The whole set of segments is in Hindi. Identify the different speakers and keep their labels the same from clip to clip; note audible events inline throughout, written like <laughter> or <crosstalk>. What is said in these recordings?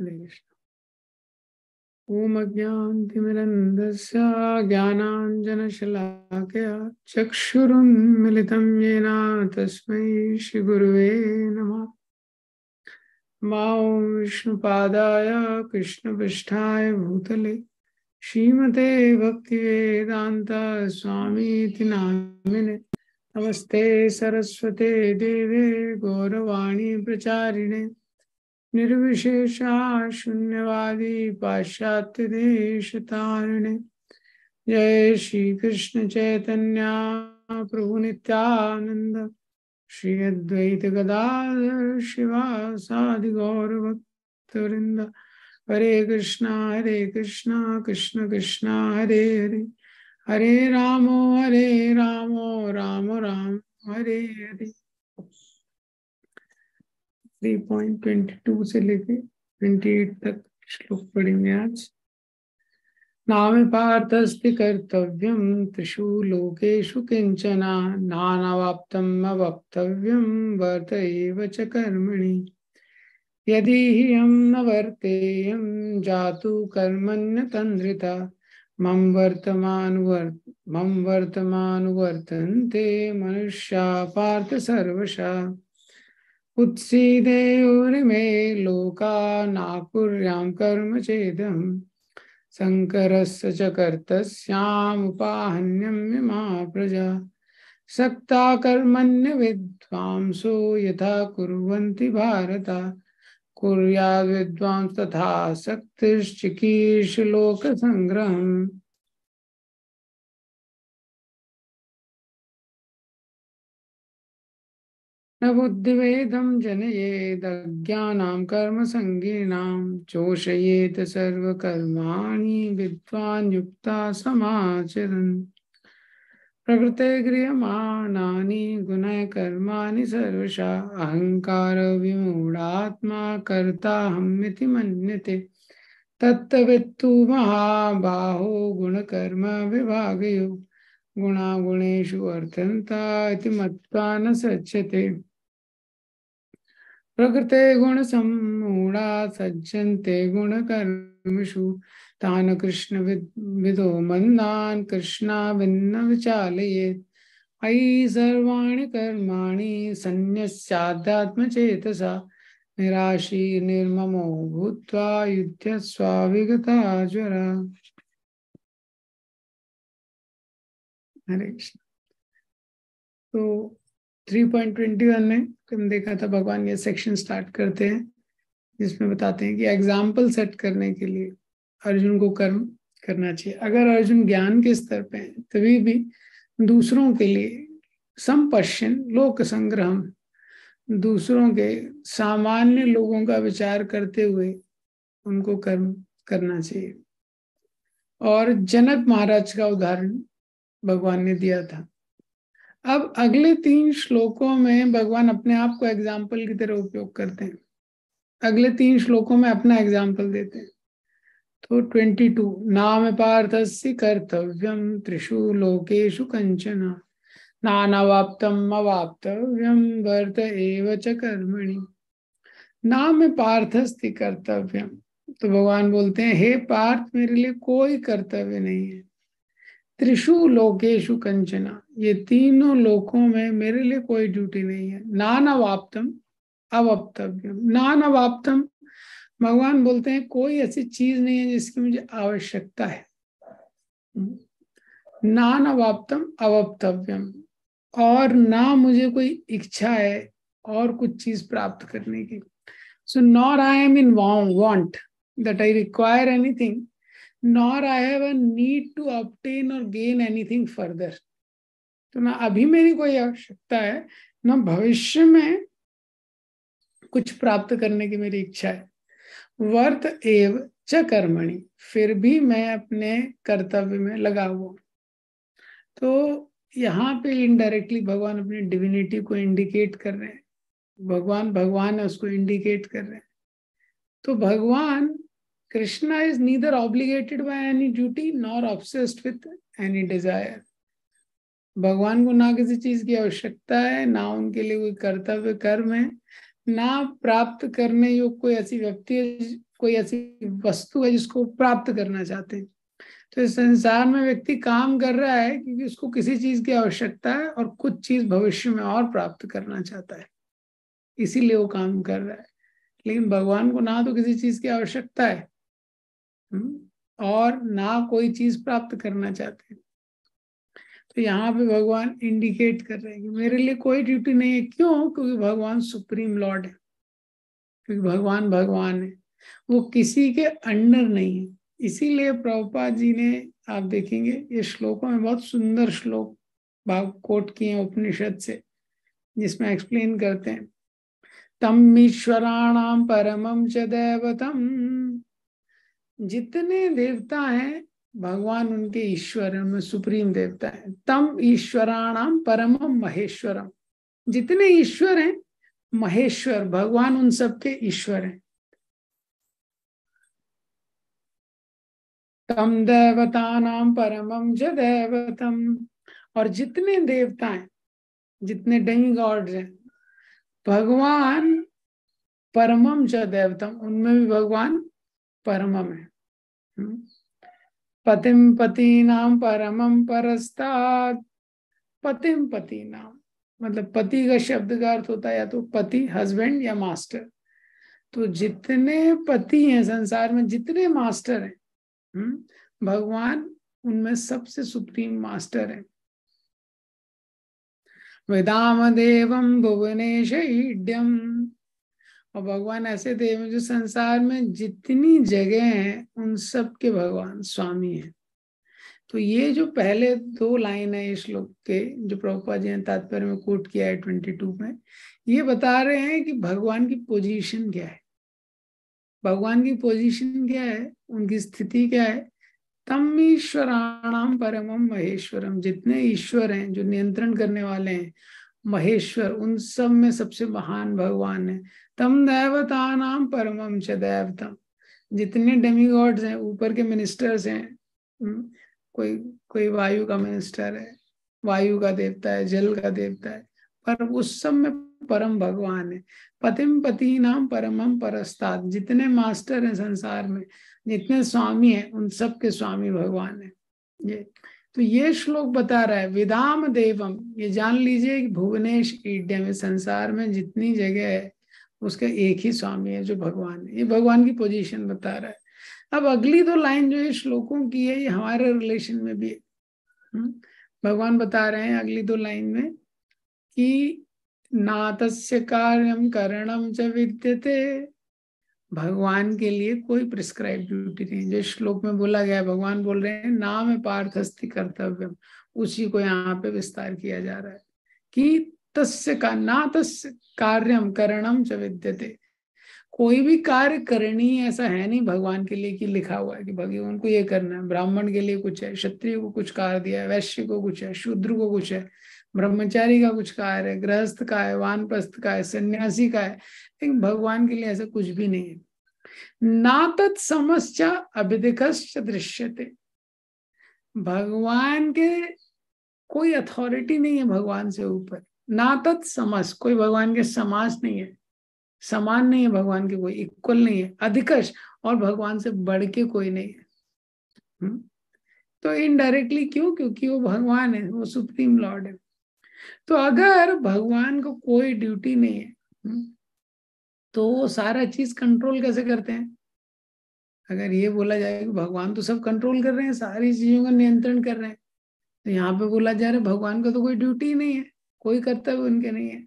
Speaker 1: हरे कृष्ण ओम अज्ञातिमिरन्धस्य ज्ञानाञ्जनशलाकया चक्षुरुन्मिलितं येन तस्मै श्रीगुरुवे नमः मां विष्णुपादाय कृष्णपृष्ठाय भूतले श्रीमते भक्तिवेदान्तस्वामीति नामिने नमस्ते सरस्वते देवे गौरवाणी प्रचारिणे निर्विशेषा शून्यवादी पाश्चात्य देश तारिणे जय श्री कृष्ण चैतन्य प्रभु नित्यानंद श्री अद्वैत गदाधर शिवा साधि गौर भक्तवृंद हरे कृष्णा हरे कृष्णा कृष्ण कृष्णा हरे हरे हरे रामो हरे रामो राम राम हरे हरे 3.22 से लेके 28 तक श्लोक पढ़ेंगे आज नाम पार्थस्थ कर्तव्य त्रिषु लोकेशु किंचना नानवाप्तम अवक्तव्यम वर्त एव च कर्मणि यदि ही हम न वर्तेयम जातु कर्मण्य तंद्रिता मम वर्तमानुवर्त मम वर्तमान वर्तन्ते मनुष्या पार्थ सर्वशा कुत्सीदेयुर्मे लोका नाकुर्यां कर्म चेदं शंकर च कर्तस्यामुपाहन्यम्यमा प्रजा सक्ता कर्मण्य विद्वांसो यथा कुर्वन्ति भारत कुर्याद् विद्वांस तथा शक्तिश्चिकीर्षलोकसङ्ग्रहम् न बुद्धिभेदं जनयेदज्ञानां कर्मसङ्गीर्णां चोषयेत सर्वकर्माणि सचर युक्ता समाचरन् प्रकृतिर्गीयमाणानि गुणकर्माणि सर्वशा अहङ्कारविमूढात्मा कर्ताहमिति मन्यते तत्तवित्तु महाबाहो गुणकर्म विभागयो गुणागुणेषु वर्तन्ता इति मत्वा न सज्जते प्रकृते गुण गुण समूढ़ा गुणसम्मूढा तान कृष्ण विदो कृष्णविदो कृष्णा कृष्णाभिन्न विचालयेत् अयि सर्वाणि कर्माणि सन्न्यस्याध्यात्मचेतसा निराशी निर्ममो भूत्वा युद्ध स्वाविगता ज्वरा हरे कृष्ण तो 3.21 में हम देखा था भगवान ये सेक्शन स्टार्ट करते हैं जिसमें बताते हैं कि एग्जाम्पल सेट करने के लिए अर्जुन को कर्म करना चाहिए अगर अर्जुन ज्ञान के स्तर पे हैं तभी भी दूसरों के लिए संपश्चिन लोक संग्रह दूसरों के सामान्य लोगों का विचार करते हुए उनको कर्म करना चाहिए और जनक महाराज का उदाहरण भगवान ने दिया था अब अगले तीन श्लोकों में भगवान अपने आप को एग्जाम्पल की तरह उपयोग करते हैं अगले तीन श्लोकों में अपना एग्जाम्पल देते हैं तो ट्वेंटी टू नाम से कर्तव्यम त्रिशु लोकेशु कंचन नानवाप्तम अवाप्तव्यम वर्त एव च कर्मणि नाम पार्थस्ति कर्तव्यम तो भगवान बोलते हैं हे पार्थ मेरे लिए कोई कर्तव्य नहीं है त्रिशु लोकेशु कंचना ये तीनों लोकों में मेरे लिए कोई ड्यूटी नहीं है नान अवाप्तम अवप्तव्यम नान अवाप्तम भगवान बोलते हैं कोई ऐसी चीज नहीं है जिसकी मुझे आवश्यकता है नान अवाप्तम अवप्तव्यम और ना मुझे कोई इच्छा है और कुछ चीज प्राप्त करने की so not I am in want that I require anything nor I have a need to obtain or gain anything further तो ना अभी मेरी कोई आवश्यकता है ना भविष्य में कुछ प्राप्त करने की मेरी इच्छा है वर्त एव च कर्मणि फिर भी मैं अपने कर्तव्य में लगा हुआ तो यहाँ पे इनडायरेक्टली भगवान अपनी डिविनिटी को इंडिकेट कर रहे हैं भगवान भगवान है उसको इंडिकेट कर रहे हैं तो भगवान Krishna is neither obligated by any duty nor obsessed with any desire. भगवान को ना किसी चीज की आवश्यकता है ना उनके लिए कोई कर्तव्य कर्म है ना प्राप्त करने योग कोई ऐसी व्यक्ति है कोई ऐसी वस्तु है जिसको प्राप्त करना चाहते हैं तो इस संसार में व्यक्ति काम कर रहा है क्योंकि उसको किसी चीज की आवश्यकता है और कुछ चीज भविष्य में और प्राप्त करना चाहता है इसीलिए वो काम कर रहा है लेकिन भगवान को ना तो किसी चीज की आवश्यकता है हम्म। और ना कोई चीज प्राप्त करना चाहते हैं तो यहाँ पे भगवान इंडिकेट कर रहे हैं कि मेरे लिए कोई ड्यूटी नहीं है क्यों क्योंकि भगवान सुप्रीम लॉर्ड है क्योंकि भगवान भगवान है वो किसी के अंडर नहीं है इसीलिए प्रभुपा जी ने आप देखेंगे ये श्लोकों में बहुत सुंदर श्लोक भाव कोट किए उपनिषद से जिसमें एक्सप्लेन करते हैं तम ईश्वराणाम परमम च दैवतम जितने देवता हैं भगवान उनके ईश्वर है उनमें सुप्रीम देवता है तम ईश्वराणाम परमम महेश्वरम जितने ईश्वर हैं महेश्वर भगवान उन सबके ईश्वर हैं तम देवता नाम परमम ज देवतम और जितने देवता हैं जितने डेमी गॉड हैं भगवान परमम ज देवतम उनमें भी भगवान परमम है पतिम पतीनाम परमम परस्ताद पतिम नाम मतलब पति का शब्द का अर्थ होता है या तो पति हस्बैंड या मास्टर तो जितने पति हैं संसार में जितने मास्टर हैं हम्म, भगवान उनमें सबसे सुप्रीम मास्टर है वेदाम देवम भुवनेश्यम और भगवान ऐसे थे जो संसार में जितनी जगह हैं उन सब के भगवान स्वामी हैं तो ये जो पहले दो लाइन है श्लोक के जो प्रभुपा जी ने तात्पर्य में कोट किया है ट्वेंटी टू में ये बता रहे हैं कि भगवान की पोजीशन क्या है भगवान की पोजीशन क्या है उनकी स्थिति क्या है तम ईश्वराणाम परम महेश्वरम जितने ईश्वर हैं जो नियंत्रण करने वाले हैं महेश्वर उन सब में सबसे महान भगवान है तम दैवता नाम परमम च दैवतम जितने डेमी गॉड्स हैं ऊपर के मिनिस्टर्स हैं कोई कोई वायु का मिनिस्टर है वायु का देवता है जल का देवता है पर उस सब में परम भगवान है पतिम पति नाम परमम परस्ताद जितने मास्टर हैं संसार में जितने स्वामी हैं उन सब के स्वामी भगवान है ये तो ये श्लोक बता रहा है विदाम देवम ये जान लीजिए कि भुवनेश ईड्यम में संसार में जितनी जगह है उसका एक ही स्वामी है जो भगवान है ये भगवान की पोजीशन बता रहा है अब अगली दो लाइन जो ये श्लोकों की है ये हमारे रिलेशन में भी है हम्म, भगवान बता रहे हैं अगली दो लाइन में कि नातस्य कार्यम करणम च विद्यते भगवान के लिए कोई प्रिस्क्राइब ड्यूटी नहीं जिस श्लोक में बोला गया भगवान बोल रहे हैं नाम पार्थस्थि कर्तव्य उसी को यहाँ पे विस्तार किया जा रहा है कि तस्य का ना तस्य कार्यम करणम च विद्यते कोई भी कार्य करनी ऐसा है नहीं भगवान के लिए कि लिखा हुआ है कि भगवान उनको ये करना है ब्राह्मण के लिए कुछ है क्षत्रिय को कुछ कार्य दिया है वैश्य को कुछ है शूद्र को कुछ है ब्रह्मचारी का कुछ कार्य है गृहस्थ का है वानप्रस्थ का है सन्यासी का है लेकिन भगवान के लिए ऐसा कुछ भी नहीं है ना समस्या अभिदिख दृश्यते भगवान के कोई अथॉरिटी नहीं है भगवान से ऊपर ना तत् समस कोई भगवान के समास नहीं है समान नहीं है भगवान के कोई इक्वल नहीं है अधिकश और भगवान से बढ़ के कोई नहीं है हुँ? हम्म? तो इनडायरेक्टली क्यों क्योंकि वो भगवान है वो सुप्रीम लॉर्ड है तो अगर भगवान को कोई ड्यूटी नहीं है हम्म, तो वो सारा चीज कंट्रोल कैसे करते हैं अगर ये बोला जाए कि भगवान तो सब कंट्रोल कर रहे हैं सारी चीजों का नियंत्रण कर रहे हैं तो यहाँ पे बोला जा रहा है भगवान का तो कोई ड्यूटी नहीं है कोई कर्तव्य उनके नहीं है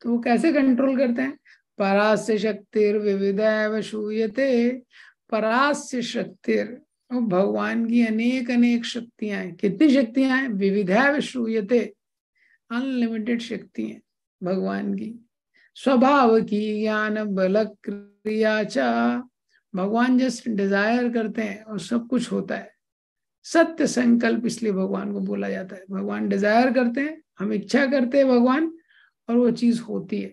Speaker 1: तो वो कैसे कंट्रोल करते हैं परास्य शक्तिर विविधा शूयते परास्य शक्तिर भगवान की अनेक अनेक शक्तियां हैं कितनी शक्तियां हैं विविधा शूयते अनलिमिटेड शक्ति है भगवान की स्वभाव की ज्ञान बल क्रिया भगवान जस्ट डिजायर करते हैं और सब कुछ होता है सत्य संकल्प इसलिए भगवान को बोला जाता है भगवान डिजायर करते हैं हम इच्छा करते हैं भगवान और वो चीज होती है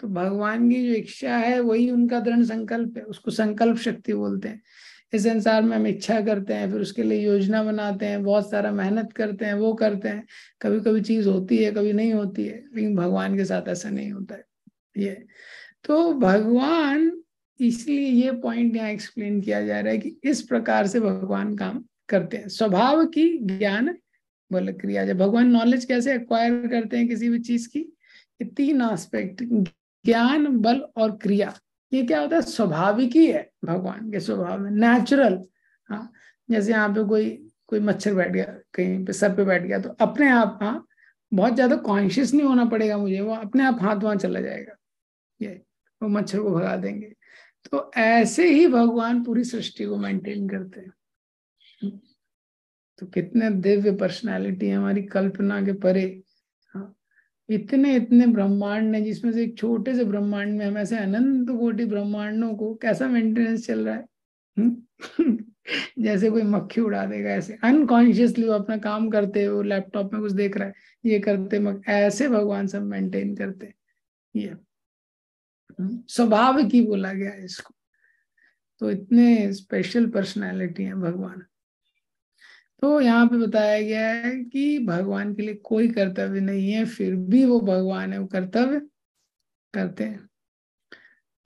Speaker 1: तो भगवान की जो इच्छा है वही उनका दृढ़ संकल्प है उसको संकल्प शक्ति बोलते हैं इस संसार में हम इच्छा करते हैं फिर उसके लिए योजना बनाते हैं बहुत सारा मेहनत करते हैं वो करते हैं कभी कभी चीज होती है कभी नहीं होती है लेकिन भगवान के साथ ऐसा नहीं होता है ये तो भगवान इसलिए ये पॉइंट यहाँ एक्सप्लेन किया जा रहा है कि इस प्रकार से भगवान काम करते हैं स्वभाव की ज्ञान बोल क्रिया जब भगवान नॉलेज कैसे एक्वायर करते हैं किसी भी चीज की तीन आस्पेक्ट ज्ञान बल और क्रिया ये क्या होता है स्वाभाविक ही है भगवान के स्वभाव में नेचुरल हाँ जैसे यहाँ पे कोई कोई मच्छर बैठ गया कहीं पे सर पे बैठ गया तो अपने आप हाँ बहुत ज्यादा कॉन्शियस नहीं होना पड़ेगा मुझे वो अपने आप हाथ वहां चला जाएगा ये वो मच्छर को भगा देंगे तो ऐसे ही भगवान पूरी सृष्टि को मेंटेन करते हैं तो कितने दिव्य है हमारी कल्पना के परे इतने इतने ब्रह्मांड है जिसमें से एक छोटे से ब्रह्मांड में हम ऐसे अनंत कोटि ब्रह्मांडों को कैसा मेंटेनेंस चल रहा है हम्म? <laughs> जैसे कोई मक्खी उड़ा देगा ऐसे अनकॉन्शियसली वो अपना काम करते हो लैपटॉप में कुछ देख रहा है ये करते मक ऐसे भगवान सब मेंटेन करते ये हम्म? स्वभाव की बोला गया इसको तो इतने स्पेशल पर्सनैलिटी है भगवान तो यहाँ पे बताया गया है कि भगवान के लिए कोई कर्तव्य नहीं है फिर भी वो भगवान है वो कर्तव्य करते हैं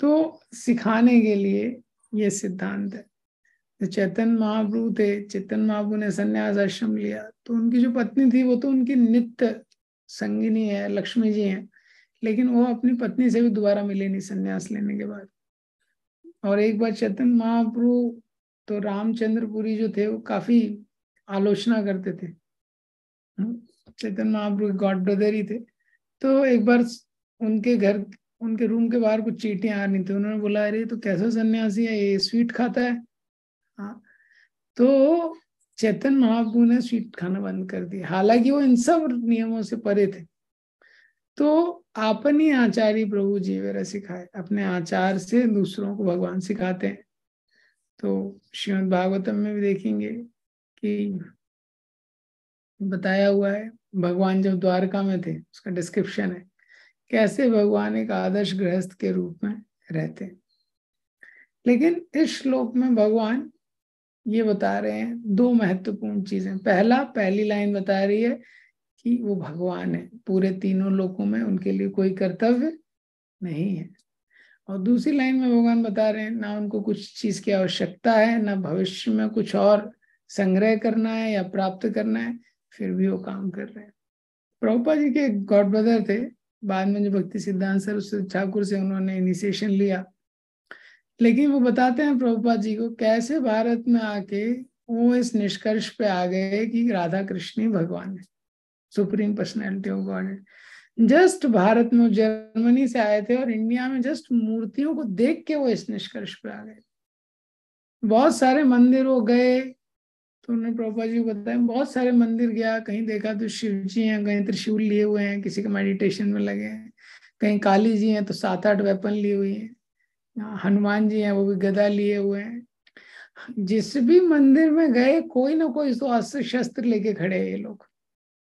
Speaker 1: तो सिखाने के लिए ये सिद्धांत है तो चैतन्य महाप्रभु थे चेतन महाप्रभु ने संन्यास आश्रम लिया तो उनकी जो पत्नी थी वो तो उनकी नित्य संगिनी है लक्ष्मी जी हैं लेकिन वो अपनी पत्नी से भी दोबारा मिले नहीं संन्यास लेने के बाद और एक बार चेतन महाप्रभु तो रामचंद्रपुरी जो थे वो काफी आलोचना करते थे हाँ, चेतन महाप्रभु गॉड ब्रदर ही थे तो एक बार उनके घर उनके रूम के बाहर कुछ चीटियां आ रही थी उन्होंने बोला अरे तो कैसा सन्यासी है ये स्वीट खाता है हाँ तो चेतन महाप्रभु ने स्वीट खाना बंद कर दिया हालांकि वो इन सब नियमों से परे थे तो आपन ही आचार्य प्रभु जीवेरा सिखाए अपने आचार से दूसरों को भगवान सिखाते हैं तो श्रीमद भागवतम में भी देखेंगे कि बताया हुआ है भगवान जब द्वारका में थे उसका डिस्क्रिप्शन है कैसे भगवान एक आदर्श गृहस्थ के रूप में रहते लेकिन इस श्लोक में भगवान ये बता रहे हैं दो महत्वपूर्ण चीजें पहला पहली लाइन बता रही है कि वो भगवान है पूरे तीनों लोकों में उनके लिए कोई कर्तव्य नहीं है और दूसरी लाइन में भगवान बता रहे हैं ना उनको कुछ चीज की आवश्यकता है ना भविष्य में कुछ और संग्रह करना है या प्राप्त करना है फिर भी वो काम कर रहे हैं प्रभुपा जी के गॉड ब्रदर थे बाद में जो भक्ति सिद्धांत उस ठाकुर से उन्होंने इनिशिएशन लिया लेकिन वो बताते हैं प्रभुपा जी को कैसे भारत में आके वो इस निष्कर्ष पे आ गए कि राधा कृष्ण ही भगवान है सुप्रीम पर्सनैलिटी ऑफ गॉड है जस्ट भारत में जर्मनी से आए थे और इंडिया में जस्ट मूर्तियों को देख के वो इस निष्कर्ष पे आ गए बहुत सारे मंदिर वो गए तो उन्होंने प्रभुपा जी को बताया बहुत सारे मंदिर गया कहीं देखा तो शिव जी हैं कहीं त्रिशूल लिए हुए हैं किसी के मेडिटेशन में लगे हैं कहीं काली जी हैं तो सात आठ वेपन लिए हुए हैं हनुमान जी हैं वो भी गदा लिए हुए हैं जिस भी मंदिर में गए कोई ना कोई तो अस्त्र शस्त्र लेके खड़े हैं ये लोग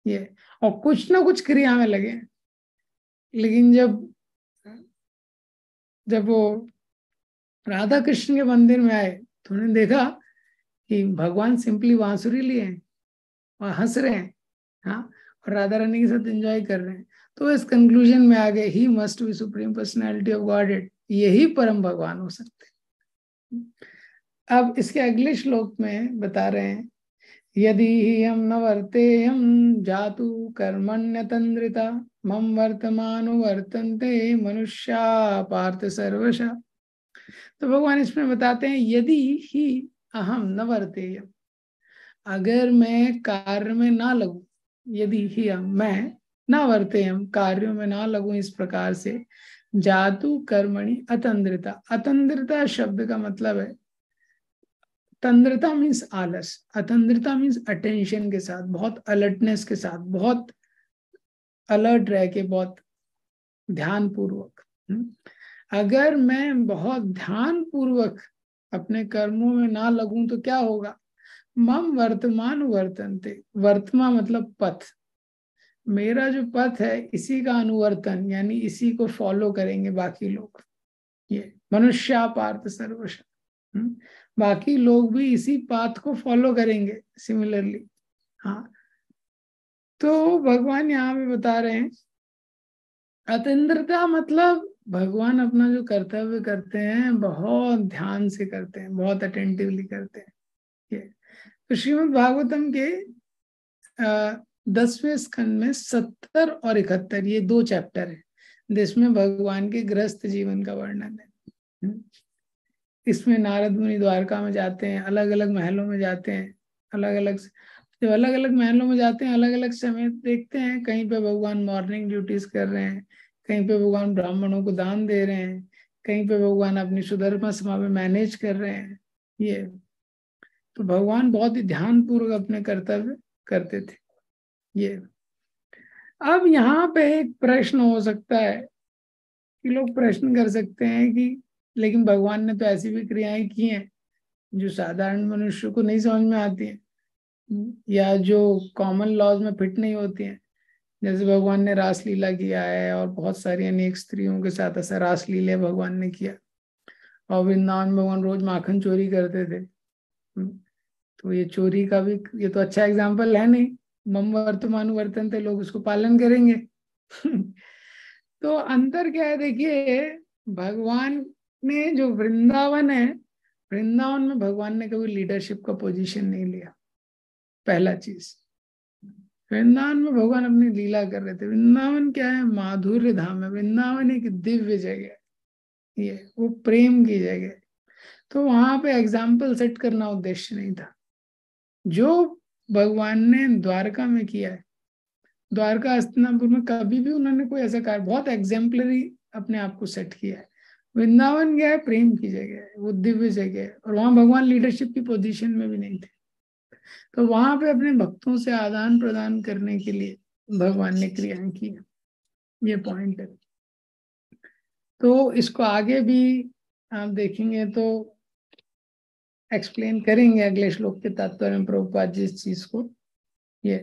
Speaker 1: ये और कुछ ना कुछ क्रिया में लगे लेकिन जब जब वो राधा कृष्ण के मंदिर में आए तो उन्होंने देखा कि भगवान सिंपली बांसुरी लिए हैं और हंस रहे हैं हाँ और राधा रानी के साथ एंजॉय कर रहे हैं तो इस कंक्लूजन में आ गए he must be supreme personality of God it यही परम भगवान हो सकते अब इसके अगले श्लोक में बता रहे हैं यदि ही हम न वर्ते हम जातु कर्मण्य तंद्रिता मम वर्तमान वर्तनते मनुष्या पार्थ सर्वशा तो भगवान इसमें बताते हैं यदि ही अहम न वर्ते अगर मैं कार्य में ना लगू यदि ही मैं ना हम कार्यों में ना लगू इस प्रकार से जातु कर्मणि अतंद्रता अतंद्रता शब्द का मतलब है तंद्रता मीन्स आलस अतंद्रता मीन्स अटेंशन के साथ बहुत अलर्टनेस के साथ बहुत अलर्ट रह के बहुत ध्यान पूर्वक हम्म, अगर मैं बहुत ध्यान पूर्वक अपने कर्मों में ना लगूं तो क्या होगा मम वर्तमान वर्तनते वर्तमान मतलब पथ मेरा जो पथ है इसी का अनुवर्तन यानी इसी को फॉलो करेंगे बाकी लोग ये मनुष्या पार्थ सर्वश हम्म। बाकी लोग भी इसी पाथ को फॉलो करेंगे सिमिलरली हाँ तो भगवान यहाँ पे बता रहे हैं अतिद्रता मतलब भगवान अपना जो कर्तव्य करते हैं बहुत ध्यान से करते हैं बहुत अटेंटिवली करते हैं ये तो श्रीमद् भागवतम के दसवें स्कंद में सत्तर और इकहत्तर ये दो चैप्टर है जिसमें भगवान के ग्रस्त जीवन का वर्णन है हम्म। इसमें नारद मुनि द्वारका में जाते हैं अलग अलग महलों में जाते हैं अलग अलग जब अलग अलग महलों में जाते हैं अलग अलग समय देखते हैं कहीं पे भगवान मॉर्निंग ड्यूटीज कर रहे हैं कहीं पे भगवान ब्राह्मणों को दान दे रहे हैं कहीं पे भगवान अपनी सुधर्मा समा में मैनेज कर रहे हैं ये तो भगवान बहुत ही ध्यान पूर्वक अपने कर्तव्य करते थे ये अब यहाँ पे एक प्रश्न हो सकता है कि लोग प्रश्न कर सकते हैं कि लेकिन भगवान ने तो ऐसी भी क्रियाएं की हैं जो साधारण मनुष्य को नहीं समझ में आती हैं या जो कॉमन लॉज में फिट नहीं होती हैं जैसे भगवान ने रासलीला किया है और बहुत सारी अनेक स्त्रियों के साथ ऐसा रासलीला भगवान ने किया और वृंदावन भगवान रोज माखन चोरी करते थे हम्म, तो ये चोरी का भी ये तो अच्छा एग्जाम्पल है नहीं मम वर्तमान वर्तन थे लोग उसको पालन करेंगे <laughs> तो अंतर क्या है देखिए भगवान ने जो वृंदावन है वृंदावन में भगवान ने कभी लीडरशिप का पोजीशन नहीं लिया पहला चीज वृंदावन में भगवान अपनी लीला कर रहे थे वृंदावन क्या है माधुर्य धाम है वृंदावन एक दिव्य जगह ये वो प्रेम की जगह तो वहां पे एग्जाम्पल सेट करना उद्देश्य नहीं था जो भगवान ने द्वारका में किया है द्वारका अस्तिनापुर में कभी भी उन्होंने कोई ऐसा कार्य बहुत एग्जाम्पलरी अपने आप को सेट किया है वृंदावन गया है प्रेम की जगह है वो दिव्य जगह है और वहां भगवान लीडरशिप की पोजीशन में भी नहीं थे तो वहां पे अपने भक्तों से आदान प्रदान करने के लिए भगवान ने क्रियाएं की ये पॉइंट है तो इसको आगे भी आप देखेंगे तो एक्सप्लेन करेंगे अगले श्लोक के तात्पर्य में प्रभुपाद इस चीज को ये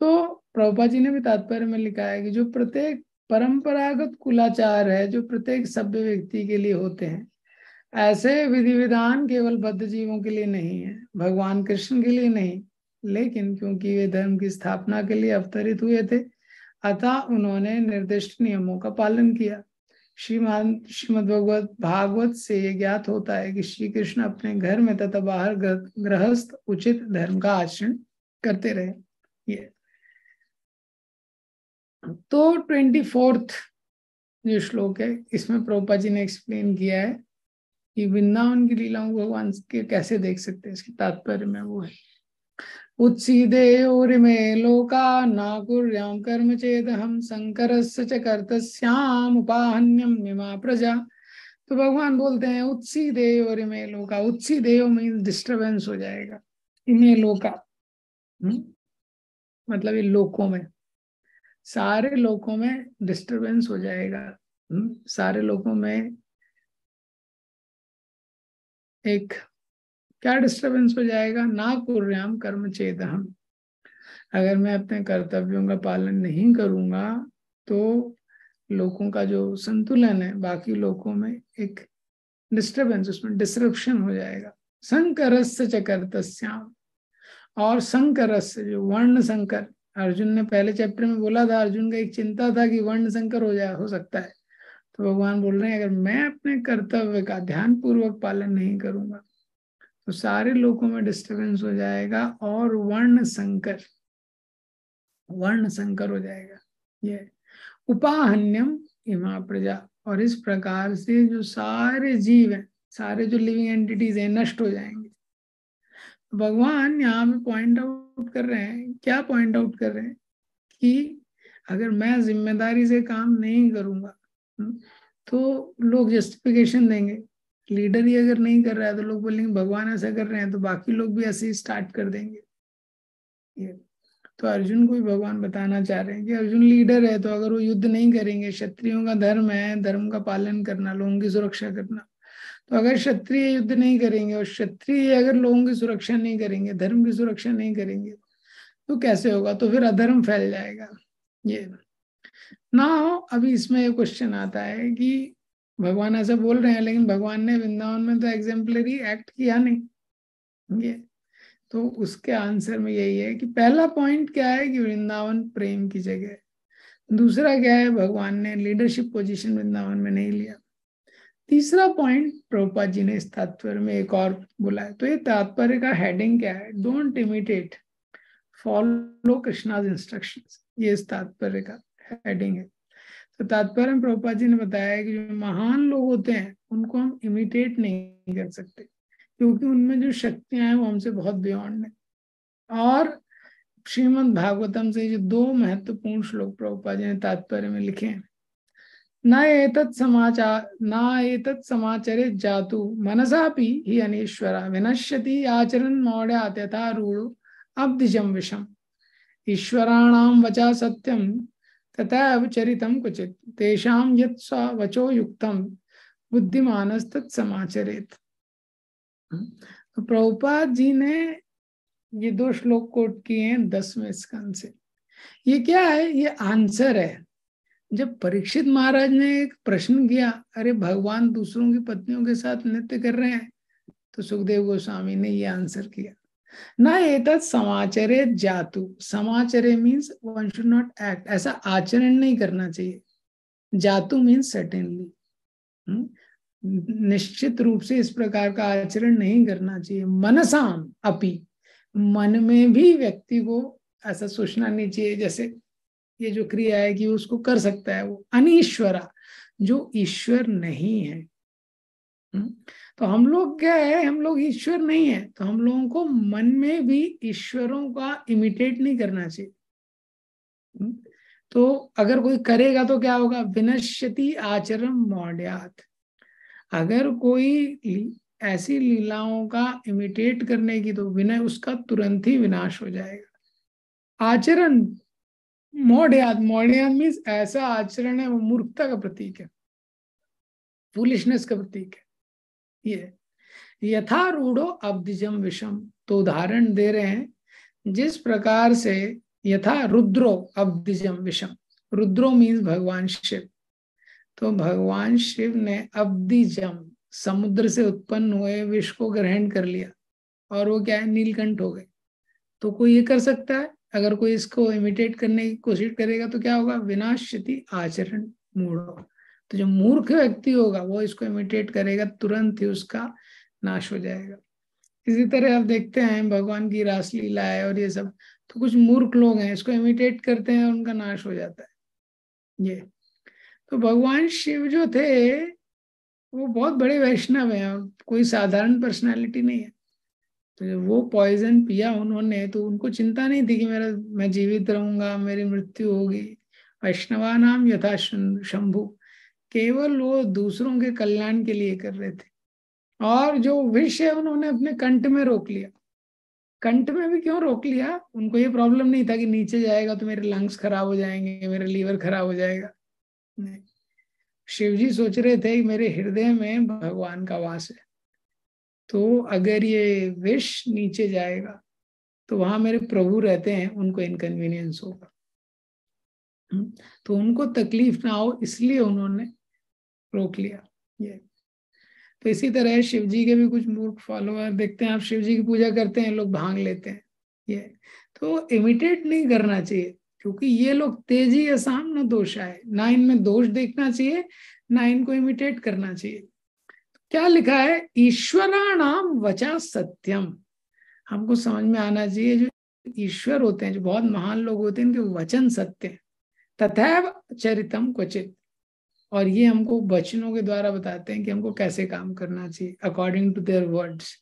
Speaker 1: तो प्रभुपाद जी ने भी तात्पर्य में लिखा है कि जो प्रत्येक परंपरागत कुलाचार है जो प्रत्येक सभ्य व्यक्ति के लिए होते हैं ऐसे विधि विधान केवल बद्ध जीवों के लिए नहीं है भगवान कृष्ण के लिए नहीं लेकिन क्योंकि वे धर्म की स्थापना के लिए अवतरित हुए थे अतः उन्होंने निर्दिष्ट नियमों का पालन किया श्रीमान श्रीमद भगवत भागवत से ये ज्ञात होता है कि श्री कृष्ण अपने घर में तथा बाहर गृहस्थ उचित धर्म का आचरण करते रहे ये तो ट्वेंटी फोर्थ जो श्लोक है इसमें प्रोपा जी ने एक्सप्लेन किया है कि वृंदावन की लीलाओं भगवान के कैसे देख सकते हैं इसके तात्पर्य में वो है उत्सीदे ओरि मे लोका नाकुर्यां कर्म चेदहं हम शंकर कर्तस्याम उपाहन्यम निमा प्रजा तो भगवान बोलते हैं उत्सी देव और इमे लोका उत्सी देव मीन डिस्टर्बेंस हो जाएगा इमे लोका हुँ? हम्म, मतलब ये लोकों में सारे लोकों में डिस्टर्बेंस हो जाएगा हुँ? हम्म, सारे लोकों में एक क्या डिस्टरबेंस हो जाएगा ना कुर्याम कर्म चेदहम अगर मैं अपने कर्तव्यों का पालन नहीं करूँगा तो लोगों का जो संतुलन है बाकी लोगों में एक डिस्टरबेंस उसमें डिस्ट्रप्शन हो जाएगा संकरस्य चकर और संकर जो वर्ण संकर अर्जुन ने पहले चैप्टर में बोला था अर्जुन का एक चिंता था कि वर्ण संकर हो जाए हो सकता है तो भगवान बोल रहे हैं अगर मैं अपने कर्तव्य का ध्यान पूर्वक पालन नहीं करूंगा तो सारे लोगों में डिस्टरबेंस हो जाएगा और वर्ण संकर वर्ण संकर हो जाएगा ये उपाहन्यम इमा प्रजा और इस प्रकार से जो सारे जीव हैं सारे जो लिविंग एंटिटीज हैं नष्ट हो जाएंगे भगवान यहाँ पे पॉइंट आउट कर रहे हैं क्या पॉइंट आउट कर रहे हैं कि अगर मैं जिम्मेदारी से काम नहीं करूंगा हम्म, तो लोग जस्टिफिकेशन देंगे लीडर ही अगर नहीं कर रहा है तो लोग बोलेंगे भगवान ऐसा कर रहे हैं तो बाकी लोग भी ऐसे ही स्टार्ट कर देंगे ये तो अर्जुन को भी भगवान बताना चाह रहे हैं कि अर्जुन लीडर है तो अगर वो युद्ध नहीं करेंगे क्षत्रियों का धर्म है धर्म का पालन करना लोगों की सुरक्षा करना तो अगर क्षत्रिय युद्ध नहीं करेंगे और क्षत्रिय अगर लोगों की सुरक्षा नहीं करेंगे धर्म की सुरक्षा नहीं करेंगे तो कैसे होगा तो फिर अधर्म फैल जाएगा ये ना हो अभी इसमें यह क्वेश्चन आता है कि भगवान ऐसा बोल रहे हैं लेकिन भगवान ने वृंदावन में तो एग्जाम्पलरी एक्ट किया नहीं ये तो उसके आंसर में यही है कि पहला पॉइंट क्या है कि वृंदावन प्रेम की जगह है दूसरा क्या है भगवान ने लीडरशिप पोजीशन वृंदावन में नहीं लिया तीसरा पॉइंट प्रभुपा जी ने इस तात्पर्य में एक और बोला है तो ये तात्पर्य का हेडिंग क्या है don't imitate follow Krishna's instruction ये इस तात्पर्य का हेडिंग है तो तात्पर्य प्रभुपा जी ने बताया कि जो महान लोग होते हैं उनको हम इमिटेट नहीं कर सकते क्योंकि उनमें जो शक्तियां हैं वो हमसे बहुत बियॉन्ड है और श्रीमद भागवतम से जो दो महत्वपूर्ण श्लोक प्रभुपा जी ने तात्पर्य में लिखे हैं न एतत् समाचार न एतत् समाचारे जातु मनसापि ही अनेश्वरा विनश्यति आचरण मौढ़ तथा अब दिजम विषम ईश्वराणाम वचा सत्यम तथा अवचरित क्वचित तेषा युक्त स्वचो बुद्धिमानस तत्समाचरित प्रभुपाद जी ने ये दो श्लोक कोट किए हैं दसवें स्कंद से ये क्या है ये आंसर है जब परीक्षित महाराज ने एक प्रश्न किया अरे भगवान दूसरों की पत्नियों के साथ नृत्य कर रहे हैं तो सुखदेव गोस्वामी ने ये आंसर किया ना समाचरे जातु समाचरे means one should not act ऐसा आचरण नहीं करना चाहिए जातु मीन्स हम्म? सर्टेनली निश्चित रूप से इस प्रकार का आचरण नहीं करना चाहिए मनसाम अपि मन में भी व्यक्ति को ऐसा सोचना नहीं चाहिए जैसे ये जो क्रिया है कि उसको कर सकता है वो अनिश्वरा जो ईश्वर नहीं है हम्म? तो हम लोग क्या है हम लोग ईश्वर नहीं है तो हम लोगों को मन में भी ईश्वरों का इमिटेट नहीं करना चाहिए हम्म, तो अगर कोई करेगा तो क्या होगा विनश्यति आचरण मौड्यात अगर कोई ऐसी लीलाओं का इमिटेट करने की तो विनय उसका तुरंत ही विनाश हो जाएगा आचरण मौड्याद मौड्याद मीन्स ऐसा आचरण है वो मूर्खता का प्रतीक है फुलिशनेस का प्रतीक है ये यथारूढ़ो अब्दिजम विषम तो उदाहरण दे रहे हैं जिस प्रकार से यथा रुद्रो अब्दिजम विषम रुद्रो मीन्स भगवान शिव तो भगवान शिव ने अब्दिजम समुद्र से उत्पन्न हुए विष को ग्रहण कर लिया और वो क्या है नीलकंठ हो गए तो कोई ये कर सकता है अगर कोई इसको इमिटेट करने की कोशिश करेगा तो क्या होगा विनाश आचरण मूढ़ तो जो मूर्ख व्यक्ति होगा वो इसको इमिटेट करेगा तुरंत ही उसका नाश हो जाएगा इसी तरह आप देखते हैं भगवान की रास लीला है और ये सब तो कुछ मूर्ख लोग हैं इसको इमिटेट करते हैं उनका नाश हो जाता है ये तो भगवान शिव जो थे वो बहुत बड़े वैष्णव हैं और कोई साधारण पर्सनालिटी नहीं है तो वो पॉइजन पिया उन्होंने तो उनको चिंता नहीं थी कि मेरा मैं जीवित रहूंगा मेरी मृत्यु होगी वैष्णवा नाम यथा शंभु केवल वो दूसरों के कल्याण के लिए कर रहे थे और जो विष है उन्होंने अपने कंठ में रोक लिया कंठ में भी क्यों रोक लिया उनको ये प्रॉब्लम नहीं था कि नीचे जाएगा तो मेरे लंग्स खराब हो जाएंगे मेरा लीवर खराब हो जाएगा नहीं शिव जी सोच रहे थे कि मेरे हृदय में भगवान का वास है तो अगर ये विष नीचे जाएगा तो वहां मेरे प्रभु रहते हैं उनको इनकन्वीनियंस होगा हम्म। तो उनको तकलीफ ना हो इसलिए उन्होंने रोक लिया ये तो इसी तरह शिव जी के भी कुछ मूर्ख फॉलोअर देखते हैं आप शिव जी की पूजा करते हैं लोग भांग लेते हैं ये तो इमिटेट नहीं करना चाहिए क्योंकि ये लोग तेजी या सामना दोष आए ना इनमें दोष देखना चाहिए ना इनको इमिटेट करना चाहिए क्या लिखा है ईश्वराणाम वचा सत्यम हमको समझ में आना चाहिए जो ईश्वर होते हैं जो बहुत महान लोग होते हैं इनके वचन सत्य तथैव चरितम क्वचित और ये हमको वचनों के द्वारा बताते हैं कि हमको कैसे काम करना चाहिए अकॉर्डिंग टू देयर वर्ड्स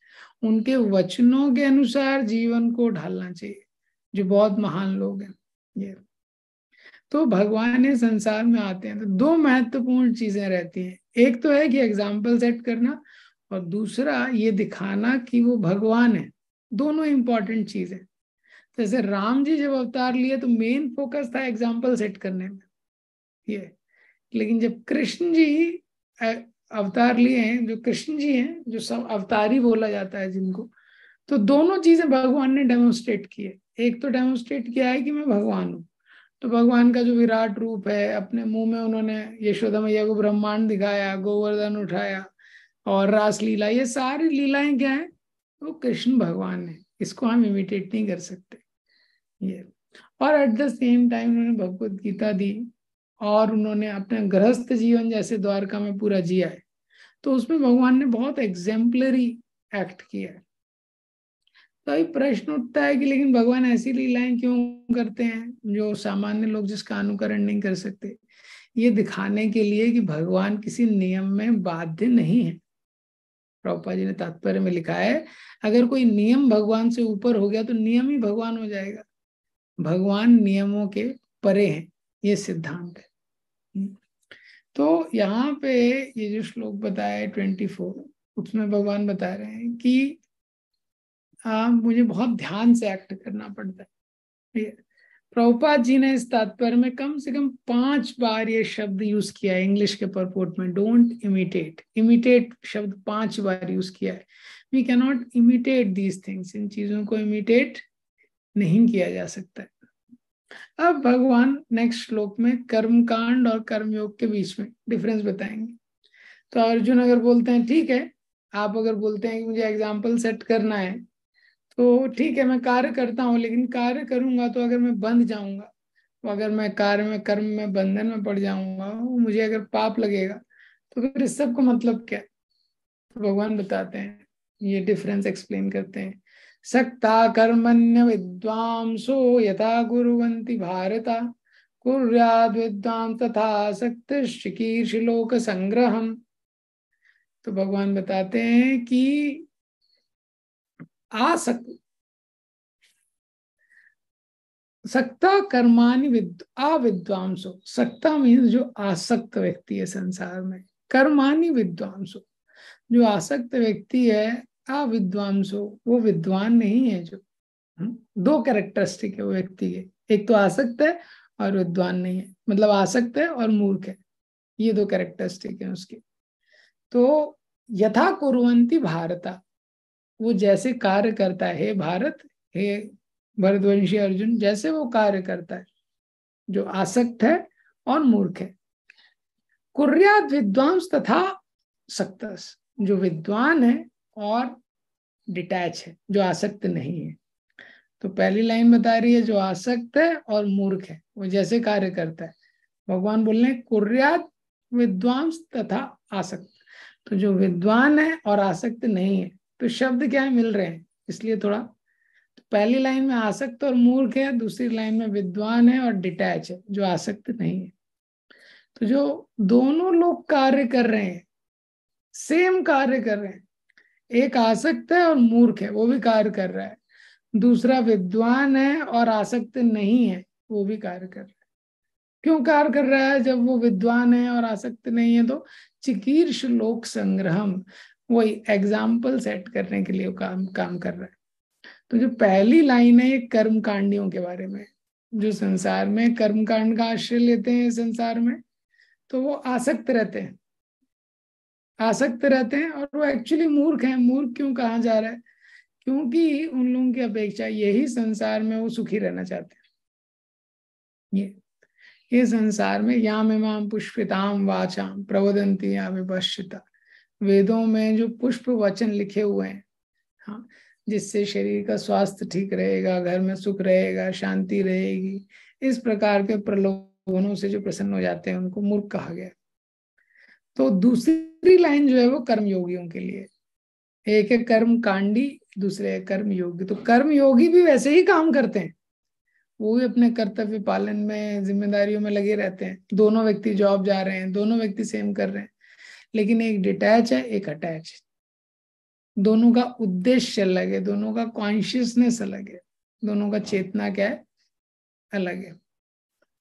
Speaker 1: उनके वचनों के अनुसार जीवन को ढालना चाहिए जो बहुत महान लोग हैं ये तो भगवान ये संसार में आते हैं तो दो महत्वपूर्ण चीजें रहती हैं एक तो है कि एग्जाम्पल सेट करना और दूसरा ये दिखाना कि वो भगवान है दोनों इंपॉर्टेंट चीज है जैसे राम जी जब अवतार लिए तो मेन फोकस था एग्जाम्पल सेट करने में ये लेकिन जब कृष्ण जी अवतार लिए हैं जो कृष्ण जी हैं जो सब अवतारी बोला जाता है जिनको तो दोनों चीजें भगवान ने डेमोन्स्ट्रेट की है एक तो डेमोन्स्ट्रेट किया है कि मैं भगवान हूँ तो भगवान का जो विराट रूप है अपने मुंह में उन्होंने यशोदा मैया को ब्रह्मांड दिखाया गोवर्धन उठाया और रास लीला ये सारी लीलाएं क्या है वो कृष्ण भगवान है इसको हम इमिटेट नहीं कर सकते ये और एट द सेम टाइम उन्होंने भगवत गीता दी और उन्होंने अपने गृहस्थ जीवन जैसे द्वारका में पूरा जिया है तो उसमें भगवान ने बहुत एग्जेम्पलरी एक्ट किया है तो ये प्रश्न उठता है कि लेकिन भगवान ऐसी लीलाएं क्यों करते हैं जो सामान्य लोग जिसका अनुकरण नहीं कर सकते ये दिखाने के लिए कि भगवान किसी नियम में बाध्य नहीं है प्रभुपा जी ने तात्पर्य में लिखा है अगर कोई नियम भगवान से ऊपर हो गया तो नियम ही भगवान हो जाएगा भगवान नियमों के परे हैं ये सिद्धांत है हम्म। तो यहाँ पे ये जो श्लोक बताया ट्वेंटी फोर उसमें भगवान बता रहे हैं कि आ, मुझे बहुत ध्यान से एक्ट करना पड़ता है प्रभुपाद जी ने इस तात्पर्य में कम से कम पांच बार ये शब्द यूज किया है इंग्लिश के परपोर्ट में डोंट इमिटेट इमिटेट शब्द पांच बार यूज किया है we cannot imitate these things इन चीजों को इमिटेट नहीं किया जा सकता है अब भगवान नेक्स्ट श्लोक में कर्म कांड और कर्मयोग के बीच में डिफरेंस बताएंगे तो अर्जुन अगर बोलते हैं ठीक है आप अगर बोलते हैं कि मुझे एग्जाम्पल सेट करना है तो ठीक है मैं कार्य करता हूँ लेकिन कार्य करूंगा तो अगर मैं बंध जाऊंगा तो अगर मैं कार्य में कर्म में बंधन में पड़ जाऊंगा मुझे अगर पाप लगेगा तो फिर इस सब का मतलब क्या तो भगवान बताते हैं ये डिफरेंस एक्सप्लेन करते हैं सक्ता कर्मण्य विद्वांसो यथा गुरुवंति भारत कुर्याद विद्वां तथा शक्तिशीर्षलोक संग्रह तो भगवान बताते हैं कि आसक सक्ता कर्मानि विद, आ विद्वांसो सक्ता मीन्स जो आसक्त व्यक्ति है संसार में कर्मानि विद्वांसो जो आसक्त व्यक्ति है अविद्वांसो वो विद्वान नहीं है जो हम्म? दो कैरेक्टरिस्टिक है वो व्यक्ति के एक तो आसक्त है और विद्वान नहीं है मतलब आसक्त है और मूर्ख है ये दो कैरेक्टरिस्टिक है उसके तो यथा कुरुवंती भारता वो जैसे कार्य करता है भारत हे भरतवंशी अर्जुन जैसे वो कार्य करता है जो आसक्त है और मूर्ख है कुर्याद विद्वांस तथा सक्तस जो विद्वान है और डिटैच है जो आसक्त नहीं है तो पहली लाइन बता रही है जो आसक्त है और मूर्ख है वो जैसे कार्य करता है भगवान बोल रहे हैं कुर्यात विद्वांस तथा आसक्त तो जो विद्वान है और आसक्त नहीं है तो शब्द क्या है मिल रहे हैं इसलिए थोड़ा तो पहली लाइन में आसक्त और मूर्ख है दूसरी लाइन में विद्वान है और डिटैच है जो आसक्त नहीं है तो जो दोनों लोग कार्य कर रहे हैं सेम कार्य कर रहे हैं एक आसक्त है और मूर्ख है वो भी कार्य कर रहा है दूसरा विद्वान है और आसक्त नहीं है वो भी कार्य कर रहा है क्यों कार्य कर रहा है जब वो विद्वान है और आसक्त नहीं है तो चिकीर्ष श्लोक संग्रहम वही एग्जाम्पल सेट करने के लिए काम काम कर रहा है तो जो पहली लाइन है ये कर्म कांडियों के बारे में जो संसार में कर्म कांड का आश्रय लेते हैं संसार में तो वो आसक्त रहते हैं आसक्त रहते हैं और वो एक्चुअली मूर्ख हैं मूर्ख क्यों कहा जा रहा है क्योंकि उन लोगों की अपेक्षा यही संसार में वो सुखी रहना चाहते हैं ये ये संसार में याम इमाम पुष्पिताम वाचाम प्रवदंती या विपश्चिता वेदों में जो पुष्प वचन लिखे हुए हैं हाँ जिससे शरीर का स्वास्थ्य ठीक रहेगा घर में सुख रहेगा शांति रहेगी इस प्रकार के प्रलोभनों से जो प्रसन्न हो जाते हैं उनको मूर्ख कहा गया तो दूसरी लाइन जो है वो कर्मयोगियों के लिए एक है कर्म कांडी दूसरे है कर्म योगी तो कर्म योगी भी वैसे ही काम करते हैं वो भी अपने कर्तव्य पालन में जिम्मेदारियों में लगे रहते हैं दोनों व्यक्ति जॉब जा रहे हैं दोनों व्यक्ति सेम कर रहे हैं लेकिन एक डिटैच है एक अटैच दोनों का उद्देश्य अलग है दोनों का कॉन्शियसनेस अलग है दोनों का चेतना क्या है अलग है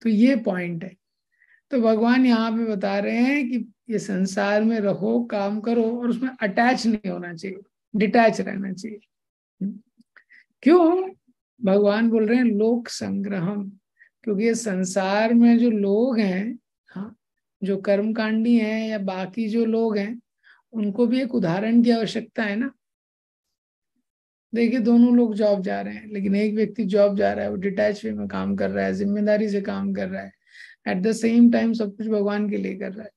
Speaker 1: तो ये पॉइंट है तो भगवान यहाँ पे बता रहे हैं कि ये संसार में रहो काम करो और उसमें अटैच नहीं होना चाहिए डिटैच रहना चाहिए क्यों भगवान बोल रहे हैं लोक संग्रहम क्योंकि ये संसार में जो लोग हैं हाँ जो कर्मकांडी हैं या बाकी जो लोग हैं उनको भी एक उदाहरण की आवश्यकता है ना देखिए दोनों लोग जॉब जा रहे हैं लेकिन एक व्यक्ति जॉब जा रहा है वो डिटैच वे में काम कर रहा है जिम्मेदारी से काम कर रहा है एट द सेम टाइम सब कुछ भगवान के लिए कर रहा है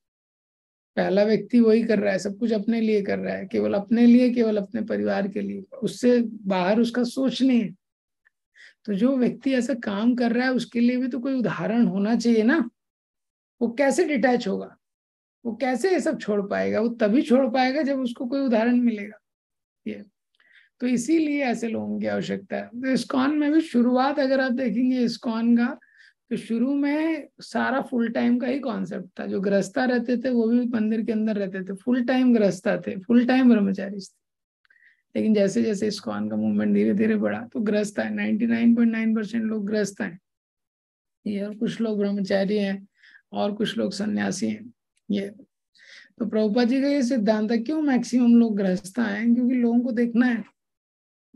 Speaker 1: पहला व्यक्ति वही कर रहा है सब कुछ अपने लिए कर रहा है केवल अपने लिए केवल अपने परिवार के लिए उससे बाहर उसका सोच नहीं है तो जो व्यक्ति ऐसा काम कर रहा है उसके लिए भी तो कोई उदाहरण होना चाहिए ना वो कैसे डिटैच होगा वो कैसे ये सब छोड़ पाएगा वो तभी छोड़ पाएगा जब उसको कोई उदाहरण मिलेगा ये तो इसीलिए ऐसे लोगों की आवश्यकता है तो इस्कॉन में भी शुरुआत अगर आप देखेंगे इस्कॉन का तो शुरू में सारा फुल टाइम का ही कॉन्सेप्ट था जो ग्रस्ता रहते थे वो भी मंदिर के अंदर रहते थे फुल टाइम ग्रस्ता थे फुल टाइम ब्रह्मचारी थे लेकिन जैसे जैसे इस्कॉन का मूवमेंट धीरे धीरे बढ़ा तो ग्रस्त है 99.9 परसेंट लोग ग्रस्त हैं ये और कुछ लोग ब्रह्मचारी हैं और कुछ लोग सन्यासी हैं ये तो प्रभुपा जी का ये सिद्धांत है क्यों मैक्सिमम लोग ग्रस्त हैं क्योंकि लोगों को देखना है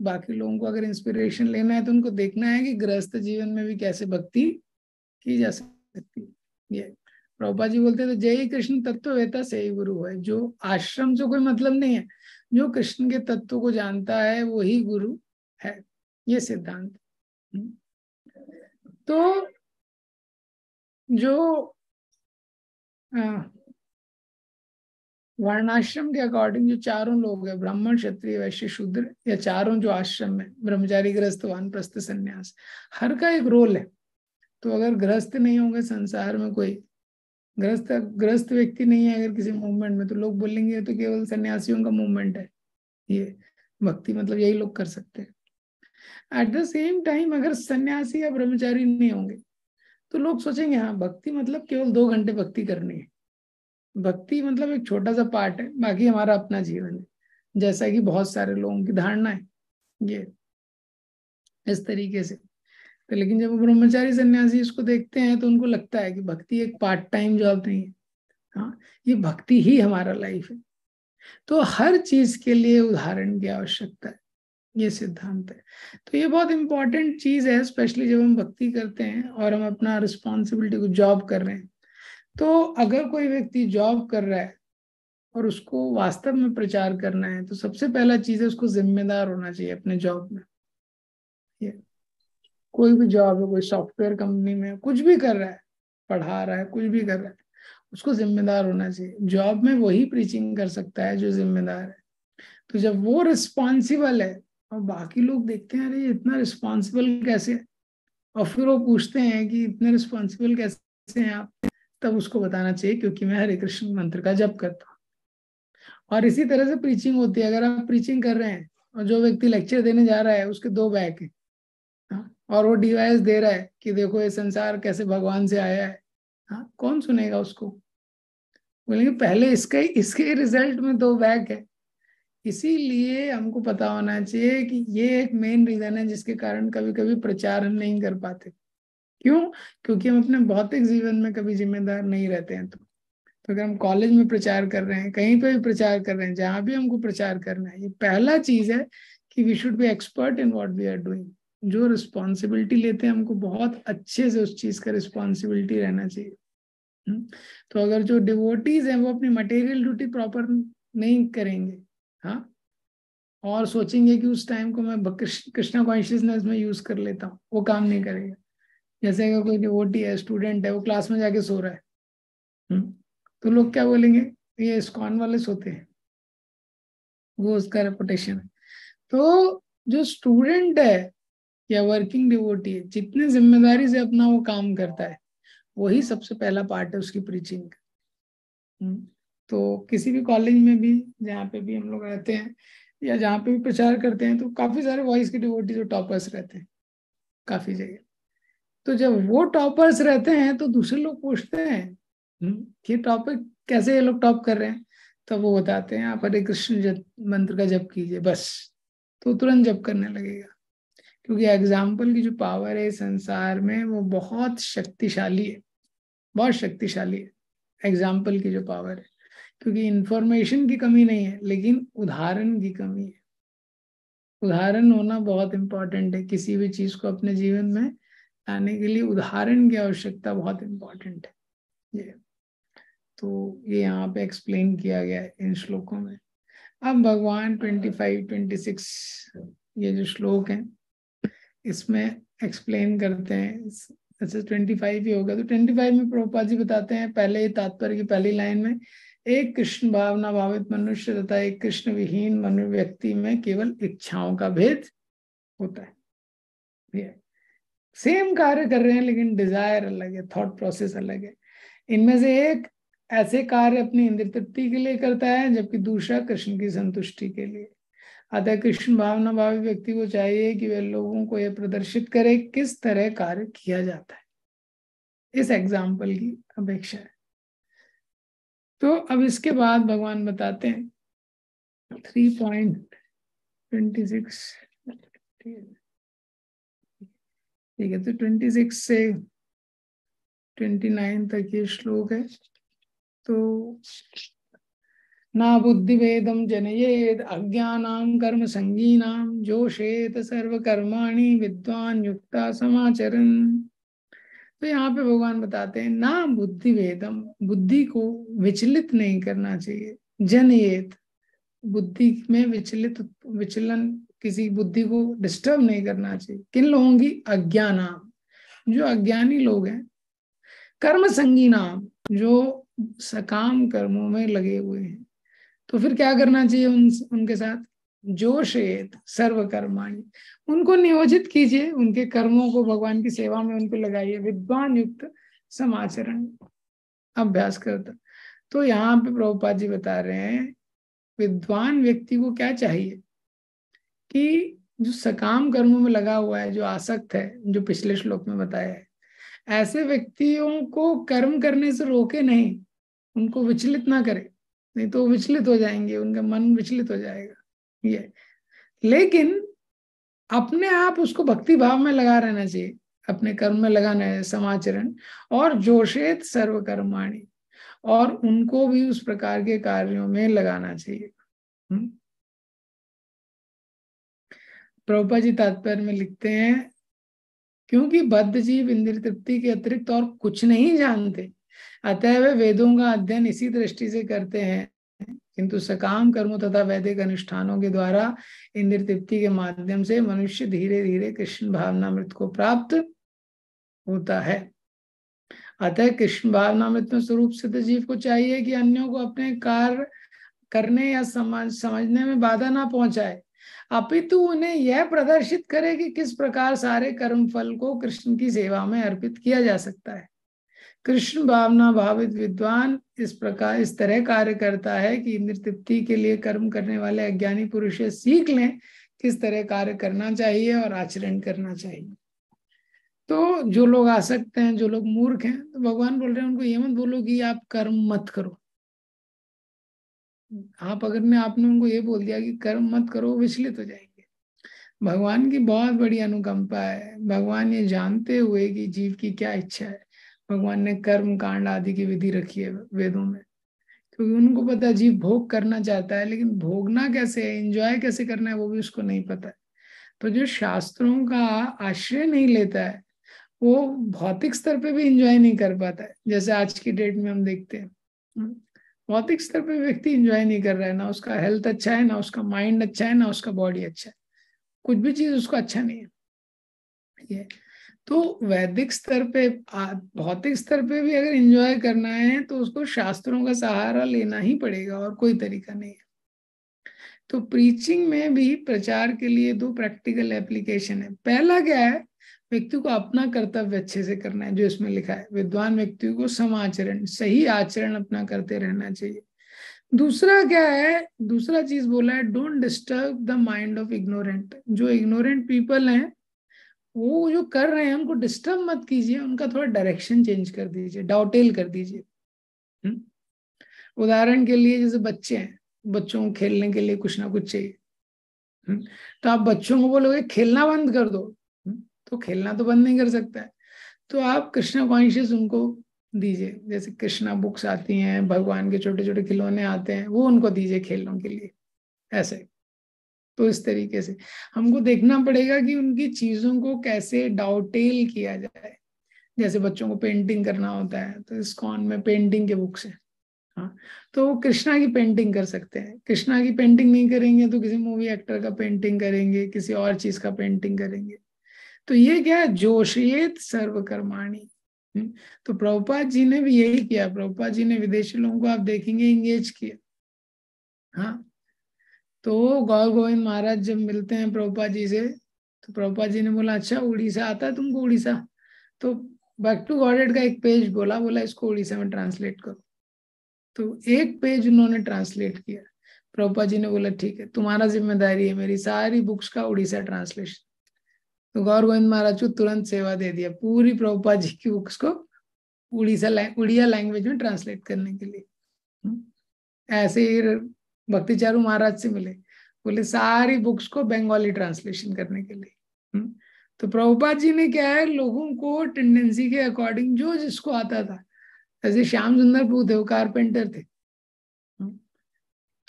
Speaker 1: बाकी लोगों को अगर इंस्पिरेशन लेना है तो उनको देखना है कि ग्रस्त जीवन में भी कैसे भक्ति की जा सकती है ये प्रभुपा जी बोलते तो जय कृष्ण तत्व वेता ही गुरु है जो आश्रम से कोई मतलब नहीं है जो कृष्ण के तत्व को जानता है वो ही गुरु है ये सिद्धांत हम्म। तो जो वर्णाश्रम के अकॉर्डिंग जो चारों लोग है ब्राह्मण क्षत्रिय वैश्य शूद्र या चारों जो आश्रम है ब्रह्मचारी ग्रस्त वन प्रस्थ संन्यास हर का एक रोल है तो अगर ग्रस्त नहीं होंगे संसार में कोई ग्रस्त ग्रस्त व्यक्ति नहीं है अगर किसी मूवमेंट में तो लोग बोलेंगे तो केवल सन्यासियों का मूवमेंट है ये भक्ति मतलब यही लोग कर सकते हैं एट द सेम टाइम अगर सन्यासी या ब्रह्मचारी नहीं होंगे तो लोग सोचेंगे हाँ भक्ति मतलब केवल दो घंटे भक्ति करनी है भक्ति मतलब एक छोटा सा पार्ट है बाकी हमारा अपना जीवन है जैसा कि बहुत सारे लोगों की धारणा है ये इस तरीके से तो लेकिन जब ब्रह्मचारी सन्यासी इसको देखते हैं तो उनको लगता है कि भक्ति एक पार्ट टाइम जॉब नहीं है हाँ ये भक्ति ही हमारा लाइफ है तो हर चीज के लिए उदाहरण की आवश्यकता है ये सिद्धांत है तो ये बहुत इंपॉर्टेंट चीज है स्पेशली जब हम भक्ति करते हैं और हम अपना रिस्पॉन्सिबिलिटी को जॉब कर रहे हैं तो अगर कोई व्यक्ति जॉब कर रहा है और उसको वास्तव में प्रचार करना है तो सबसे पहला चीज है उसको जिम्मेदार होना चाहिए अपने जॉब में ये कोई भी जॉब है कोई सॉफ्टवेयर कंपनी में कुछ भी कर रहा है पढ़ा रहा है कुछ भी कर रहा है उसको जिम्मेदार होना चाहिए जॉब में वही प्रीचिंग कर सकता है जो जिम्मेदार है तो जब वो रिस्पॉन्सिबल है और बाकी लोग देखते हैं अरे इतना रिस्पॉन्सिबल कैसे और फिर वो पूछते हैं कि इतने रिस्पॉन्सिबल कैसे हैं आप तब उसको बताना चाहिए क्योंकि मैं हरे कृष्ण मंत्र का जप करता हूँ और इसी तरह से प्रीचिंग होती है अगर आप प्रीचिंग कर रहे हैं और जो व्यक्ति लेक्चर देने जा रहा है उसके दो बैग है हाँ? और वो डिवाइस दे रहा है कि देखो ये संसार कैसे भगवान से आया है हाँ कौन सुनेगा उसको बोलेंगे पहले इसके इसके रिजल्ट में दो बैक है इसीलिए हमको पता होना चाहिए कि ये एक मेन रीजन है जिसके कारण कभी कभी प्रचार हम नहीं कर पाते क्यों क्योंकि हम अपने भौतिक जीवन में कभी जिम्मेदार नहीं रहते हैं तो तो अगर हम कॉलेज में प्रचार कर रहे हैं कहीं पे भी प्रचार कर रहे हैं जहां भी हमको प्रचार करना है ये पहला चीज है कि we should be expert in what we are doing जो रिस्पॉन्सिबिलिटी लेते हैं हमको बहुत अच्छे से उस चीज का रिस्पॉन्सिबिलिटी रहना चाहिए हम्म, तो अगर जो डिवोटीज हैं वो अपनी मटेरियल ड्यूटी प्रॉपर नहीं करेंगे हाँ और सोचेंगे कि उस टाइम को मैं कृष्णा कॉन्शियसनेस में यूज कर लेता हूँ वो काम नहीं करेगा जैसे अगर कोई डिवोटी है स्टूडेंट है वो क्लास में जाके सो रहा है हुँ? हम्म, तो लोग क्या बोलेंगे ये स्कॉन वाले सोते हैं वो उसका रेपुटेशन है तो जो स्टूडेंट है या वर्किंग डिवोटी है जितने जिम्मेदारी से अपना वो काम करता है वही सबसे पहला पार्ट है उसकी प्रीचिंग हम्म, का तो किसी भी कॉलेज में भी जहाँ पे भी हम लोग रहते हैं या जहाँ पे भी प्रचार करते हैं तो काफी सारे वॉइस के डिवोटी जो टॉपर्स रहते हैं काफी जगह तो जब वो टॉपर्स रहते हैं तो दूसरे लोग पूछते हैं कि हम्म, टॉपिक कैसे ये लोग टॉप कर रहे हैं तब वो बताते हैं आप हरे कृष्ण मंत्र का जप कीजिए बस तो तुरंत जप करने लगेगा क्योंकि एग्जाम्पल की जो पावर है संसार में वो बहुत शक्तिशाली है बहुत शक्तिशाली है एग्जाम्पल की जो पावर है क्योंकि इंफॉर्मेशन की कमी नहीं है लेकिन उदाहरण की कमी है उदाहरण होना बहुत इंपॉर्टेंट है किसी भी चीज को अपने जीवन में लाने के लिए उदाहरण की आवश्यकता बहुत इंपॉर्टेंट है ये तो ये यहाँ पे एक्सप्लेन किया गया है इन श्लोकों में अब भगवान ट्वेंटी फाइव ट्वेंटी सिक्स ये जो श्लोक हैं इसमें एक्सप्लेन करते हैं अच्छा ट्वेंटी फाइव ही होगा तो ट्वेंटी फाइव में प्रोपा जी बताते हैं पहले ही तात्पर्य की पहली लाइन में एक कृष्ण भावना भावित मनुष्य तथा एक कृष्ण विहीन मनु व्यक्ति में केवल इच्छाओं का भेद होता है सेम कार्य कर रहे हैं लेकिन डिजायर अलग है थॉट प्रोसेस अलग है इनमें से एक ऐसे कार्य अपनी इंद्र तृप्ति के लिए करता है जबकि दूसरा कृष्ण की संतुष्टि के लिए अतः कृष्ण भावना भावी व्यक्ति को चाहिए कि वे लोगों को यह प्रदर्शित करे किस तरह कार्य किया जाता है इस एग्जाम्पल की अपेक्षा है तो अब इसके बाद भगवान बताते हैं थ्री पॉइंट ट्वेंटी सिक्स ठीक है तो ट्वेंटी सिक्स से ट्वेंटी नाइन तक ये श्लोक है तो न बुद्धिभेदम जनयेद अज्ञानां कर्म संगीना जोशेत कर्माणी विद्वान युक्ता समाचरण तो यहाँ पे भगवान बताते हैं ना बुद्धि वेदम बुद्धि को विचलित नहीं करना चाहिए जनयेत बुद्धि में विचलित विचलन किसी बुद्धि को डिस्टर्ब नहीं करना चाहिए किन लोगों की अज्ञानाम जो अज्ञानी लोग हैं कर्म संगी नाम जो सकाम कर्मों में लगे हुए हैं तो फिर क्या करना चाहिए उन उनके साथ जोशेत सर्वकर्माणी उनको नियोजित कीजिए उनके कर्मों को भगवान की सेवा में उनको लगाइए विद्वान युक्त समाचरण अभ्यास करता तो यहाँ पे प्रभुपाद जी बता रहे हैं विद्वान व्यक्ति को क्या चाहिए कि जो सकाम कर्मों में लगा हुआ है जो आसक्त है जो पिछले श्लोक में बताया है ऐसे व्यक्तियों को कर्म करने से रोके नहीं उनको विचलित ना करे नहीं तो विचलित हो जाएंगे उनका मन विचलित हो जाएगा ये लेकिन अपने आप उसको भक्ति भाव में लगा रहना चाहिए अपने कर्म में लगाना है समाचरण और जोशेत सर्व कर्माणी और उनको भी उस प्रकार के कार्यों में लगाना चाहिए हम्म। प्रभुपा जी तात्पर्य में लिखते हैं क्योंकि बद्ध जीव इंद्र तृप्ति के अतिरिक्त और कुछ नहीं जानते अतः वे वेदों का अध्ययन इसी दृष्टि से करते हैं किंतु सकाम कर्मों तथा वैदिक अनुष्ठानों के द्वारा इंद्र तृप्ति के माध्यम से मनुष्य धीरे धीरे कृष्ण भावना मृत को प्राप्त होता है अतः कृष्ण भावना में स्वरूप सिद्ध जीव को चाहिए कि अन्यों को अपने कार्य करने या समझ समझने में बाधा ना पहुंचाए अपितु उन्हें यह प्रदर्शित करे कि किस प्रकार सारे कर्म फल को कृष्ण की सेवा में अर्पित किया जा सकता है कृष्ण भावना भावित विद्वान इस प्रकार इस तरह कार्य करता है कि इंद्र तृप्ति के लिए कर्म करने वाले अज्ञानी पुरुष सीख लें किस तरह कार्य करना चाहिए और आचरण करना चाहिए तो जो लोग आसक्त हैं जो लोग मूर्ख हैं तो भगवान बोल रहे हैं उनको ये मत बोलो कि आप कर्म मत करो आप अगर ने आपने उनको ये बोल दिया कि कर्म मत करो विचलित हो जाएंगे भगवान की बहुत बड़ी अनुकंपा है भगवान ये जानते हुए कि जीव की क्या इच्छा है भगवान ने कर्म कांड आदि की विधि रखी है वेदों में क्योंकि उनको पता है जीव भोग करना चाहता है लेकिन भोगना कैसे है इंजॉय कैसे करना है वो भी उसको नहीं पता है तो जो शास्त्रों का आश्रय नहीं लेता है वो भौतिक स्तर पे भी इंजॉय नहीं कर पाता है जैसे आज की डेट में हम देखते हैं भौतिक स्तर पे व्यक्ति इंजॉय नहीं कर रहा है ना उसका हेल्थ अच्छा है ना उसका माइंड अच्छा है ना उसका बॉडी अच्छा है कुछ भी चीज उसको अच्छा नहीं है ये तो वैदिक स्तर पे भौतिक स्तर पे भी अगर इंजॉय करना है तो उसको शास्त्रों का सहारा लेना ही पड़ेगा और कोई तरीका नहीं है तो प्रीचिंग में भी प्रचार के लिए दो प्रैक्टिकल एप्लीकेशन है पहला क्या है व्यक्ति को अपना कर्तव्य अच्छे से करना है जो इसमें लिखा है विद्वान व्यक्ति को समाचरण सही आचरण अपना करते रहना चाहिए दूसरा क्या है दूसरा चीज बोला है don't disturb the mind of ignorant जो इग्नोरेंट पीपल हैं वो जो कर रहे हैं उनको डिस्टर्ब मत कीजिए उनका थोड़ा डायरेक्शन चेंज कर दीजिए डाउटेल कर दीजिए हम्म? उदाहरण के लिए जैसे बच्चे हैं बच्चों को खेलने के लिए कुछ ना कुछ चाहिए हम्म? तो आप बच्चों को बोलोगे खेलना बंद कर दो हम्म? तो खेलना तो बंद नहीं कर सकता है तो आप कृष्णा कॉन्शियस उनको दीजिए जैसे कृष्णा बुक्स आती हैं भगवान के छोटे छोटे खिलौने आते हैं वो उनको दीजिए खेलों के लिए ऐसे तो इस तरीके से हमको देखना पड़ेगा कि उनकी चीजों को कैसे डाउटेल किया जाए जैसे बच्चों को पेंटिंग करना होता है तो इस कॉन में पेंटिंग के बुक्स है हाँ तो वो कृष्णा की पेंटिंग कर सकते हैं कृष्णा की पेंटिंग नहीं करेंगे तो किसी मूवी एक्टर का पेंटिंग करेंगे किसी और चीज का पेंटिंग करेंगे तो ये क्या है जोशियत सर्वकर्माणी हम्म, तो प्रभुपाद जी ने भी यही किया प्रभुपाद जी ने विदेशी लोगों को आप देखेंगे इंगेज किया हाँ तो गौर गोविंद महाराज जब मिलते हैं प्रभुपा जी से तो प्रभुपा जी ने बोला अच्छा उड़ीसा आता है तुमको उड़ीसा तो बैक टू गॉडेड का एक पेज बोला बोला इसको उड़ीसा में ट्रांसलेट करो तो एक पेज उन्होंने ट्रांसलेट किया प्रभुपा जी ने बोला ठीक है तुम्हारा जिम्मेदारी है मेरी सारी बुक्स का उड़ीसा ट्रांसलेशन तो गौर गोविंद महाराज को तुरंत सेवा दे दिया पूरी प्रभुपा जी की बुक्स को उड़ीसा उड़िया लैंग्वेज में ट्रांसलेट करने के लिए ऐसे ही भक्ति चारू महाराज से मिले बोले सारी बुक्स को बंगाली ट्रांसलेशन करने के लिए हम्म। तो प्रभुपाद जी ने क्या है लोगों को टेंडेंसी के अकॉर्डिंग जो जिसको आता था जैसे श्याम सुंदर वो कारपेंटर थे हम्म।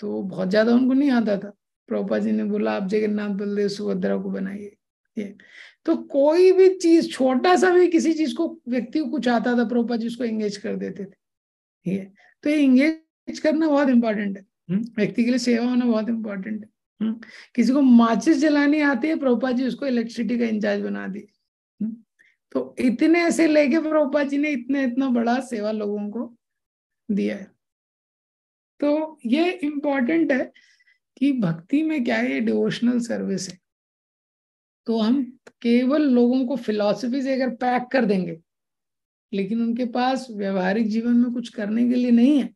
Speaker 1: तो बहुत ज्यादा उनको नहीं आता था प्रभुपा जी ने बोला आप जगन्नाथ बलदेव सुभद्रा को बनाइए तो कोई भी चीज छोटा सा भी किसी चीज को व्यक्ति को कुछ आता था प्रभुपा जी उसको एंगेज कर देते थे ये तो एंगेज करना बहुत इंपॉर्टेंट है हम्म? व्यक्ति के लिए सेवा होना बहुत इंपॉर्टेंट है हम्म? किसी को माचिस जलानी आती है प्रोपा जी उसको इलेक्ट्रिसिटी का इंचार्ज बना दिए हम्म? तो इतने ऐसे लेके प्रोपा जी ने इतना इतना बड़ा सेवा लोगों को दिया है तो ये इम्पोर्टेंट है कि भक्ति में क्या है ये डिवोशनल सर्विस है तो हम केवल लोगों को फिलोसफी से अगर पैक कर देंगे लेकिन उनके पास व्यवहारिक जीवन में कुछ करने के लिए नहीं है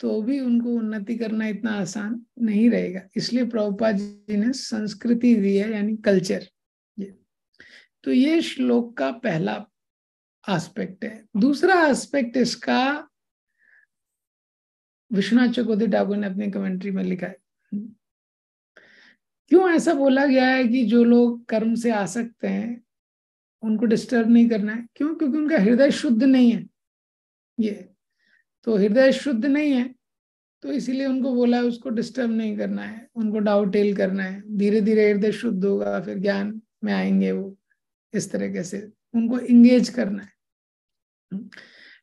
Speaker 1: तो भी उनको उन्नति करना इतना आसान नहीं रहेगा इसलिए प्रभुपा जी ने संस्कृति दी है यानी कल्चर तो ये श्लोक का पहला आस्पेक्ट है दूसरा आस्पेक्ट इसका विश्वनाथ चकोदी ठाकुर ने अपनी कमेंट्री में लिखा है क्यों ऐसा बोला गया है कि जो लोग कर्म से आ सकते हैं उनको डिस्टर्ब नहीं करना है क्यों क्योंकि उनका हृदय शुद्ध नहीं है ये तो हृदय शुद्ध नहीं है तो इसीलिए उनको बोला है उसको डिस्टर्ब नहीं करना है उनको डाउट टेल करना है धीरे धीरे हृदय शुद्ध होगा फिर ज्ञान में आएंगे वो इस तरीके से उनको इंगेज करना है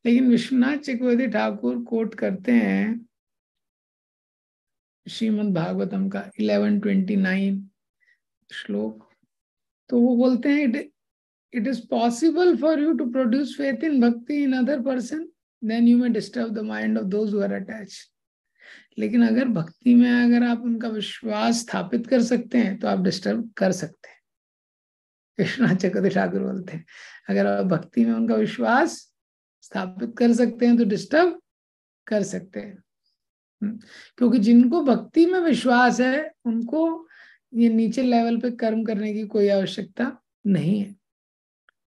Speaker 1: लेकिन विश्वनाथ चक्रवर्ती ठाकुर कोट करते हैं श्रीमद भागवतम का 1129 श्लोक तो वो बोलते हैं it it is possible for you to produce faith in bhakti in other person then you में disturb the mind of those हुआ अटैच लेकिन अगर भक्ति में अगर आप उनका विश्वास स्थापित कर सकते हैं तो आप डिस्टर्ब कर सकते हैं कृष्णा चक्रती ठाकुर बोलते हैं अगर आप भक्ति में उनका विश्वास स्थापित कर सकते हैं तो डिस्टर्ब कर सकते हैं हम्म, क्योंकि जिनको भक्ति में विश्वास है उनको ये नीचे लेवल पे कर्म करने की कोई आवश्यकता नहीं है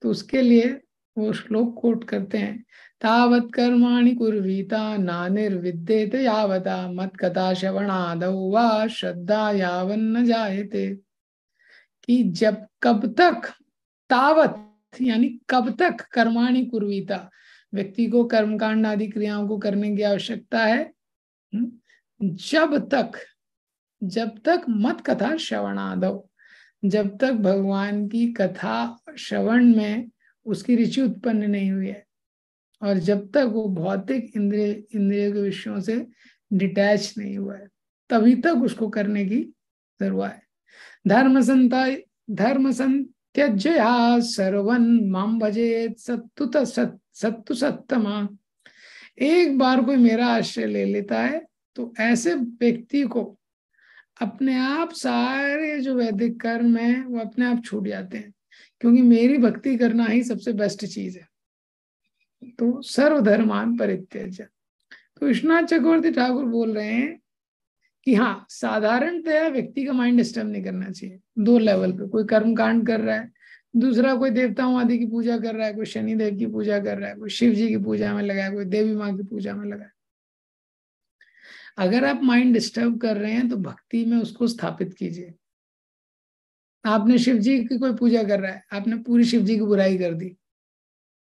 Speaker 1: तो उसके लिए वो श्लोक कोट करते हैं तावत कर्माणि कुर्वीता नानिर्विद्येत यावता मत कथा श्रवणाद वा श्रद्धा यावन न जायते कि जब कब तक तावत यानी कब तक कर्माणि कुर्वीता व्यक्ति को कर्मकांड आदि क्रियाओं को करने की आवश्यकता है हम्म, जब तक जब तक मत कथा आदव जब तक भगवान की कथा श्रवण में उसकी रुचि उत्पन्न नहीं हुई है और जब तक वो भौतिक इंद्रिय इंद्रिय के विषयों से डिटैच नहीं हुआ है तभी तक उसको करने की जरूरत है धर्म संता धर्म संत्यजया सर्वन माम भजे सत्तु सत, सत्तु सत्तमा एक बार कोई मेरा आश्रय ले लेता है तो ऐसे व्यक्ति को अपने आप सारे जो वैदिक कर्म है वो अपने आप छूट जाते हैं क्योंकि मेरी भक्ति करना ही सबसे बेस्ट चीज है तो सर्वधर्मान परित्यज तो विश्वनाथ चक्रवर्ती ठाकुर बोल रहे हैं कि हाँ साधारणतया व्यक्ति का माइंड डिस्टर्ब नहीं करना चाहिए दो लेवल पे कोई कर्म कांड कर रहा है दूसरा कोई देवताओं आदि की पूजा कर रहा है कोई शनिदेव की पूजा कर रहा है कोई शिव जी की पूजा में लगा है कोई देवी माँ की पूजा में लगा है अगर आप माइंड डिस्टर्ब कर रहे हैं तो भक्ति में उसको स्थापित कीजिए आपने शिव जी की कोई पूजा कर रहा है आपने पूरी शिव जी की बुराई कर दी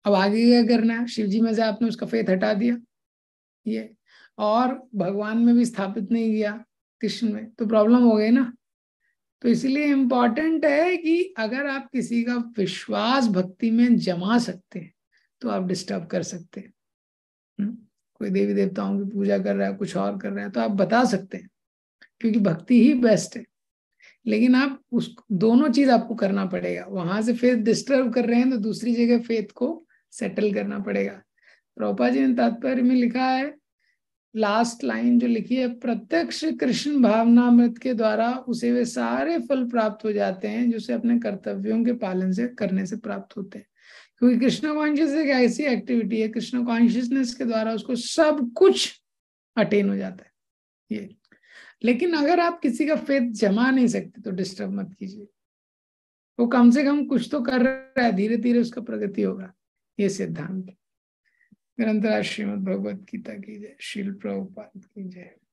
Speaker 1: अब आगे क्या करना है शिव जी में से आपने उसका फेथ हटा दिया ये और भगवान में भी स्थापित नहीं किया कृष्ण में तो प्रॉब्लम हो गई ना तो इसलिए इम्पॉर्टेंट है कि अगर आप किसी का विश्वास भक्ति में जमा सकते हैं तो आप डिस्टर्ब कर सकते हैं हम्म, कोई देवी देवताओं की पूजा कर रहा है कुछ और कर रहा है तो आप बता सकते हैं क्योंकि भक्ति ही बेस्ट है लेकिन आप उस दोनों चीज आपको करना पड़ेगा वहां से फेथ डिस्टर्ब कर रहे हैं तो दूसरी जगह फेथ को सेटल करना पड़ेगा रूपा जी ने तात्पर्य में लिखा है लास्ट लाइन जो लिखी है प्रत्यक्ष कृष्ण भावना मृत के द्वारा उसे वे सारे फल प्राप्त हो जाते हैं जो उसे अपने कर्तव्यों के पालन से करने से प्राप्त होते हैं क्योंकि कृष्ण कॉन्शियस एक ऐसी एक्टिविटी है कृष्ण कॉन्शियसनेस के द्वारा उसको सब कुछ अटेन हो जाता है ये लेकिन अगर आप किसी का फेथ जमा नहीं सकते तो डिस्टर्ब मत कीजिए वो कम से कम कुछ तो कर रहा है धीरे धीरे उसका प्रगति होगा ये सिद्धांत निरंतर श्रीमद भगवत गीता की जय शिल प्रभुपात की जय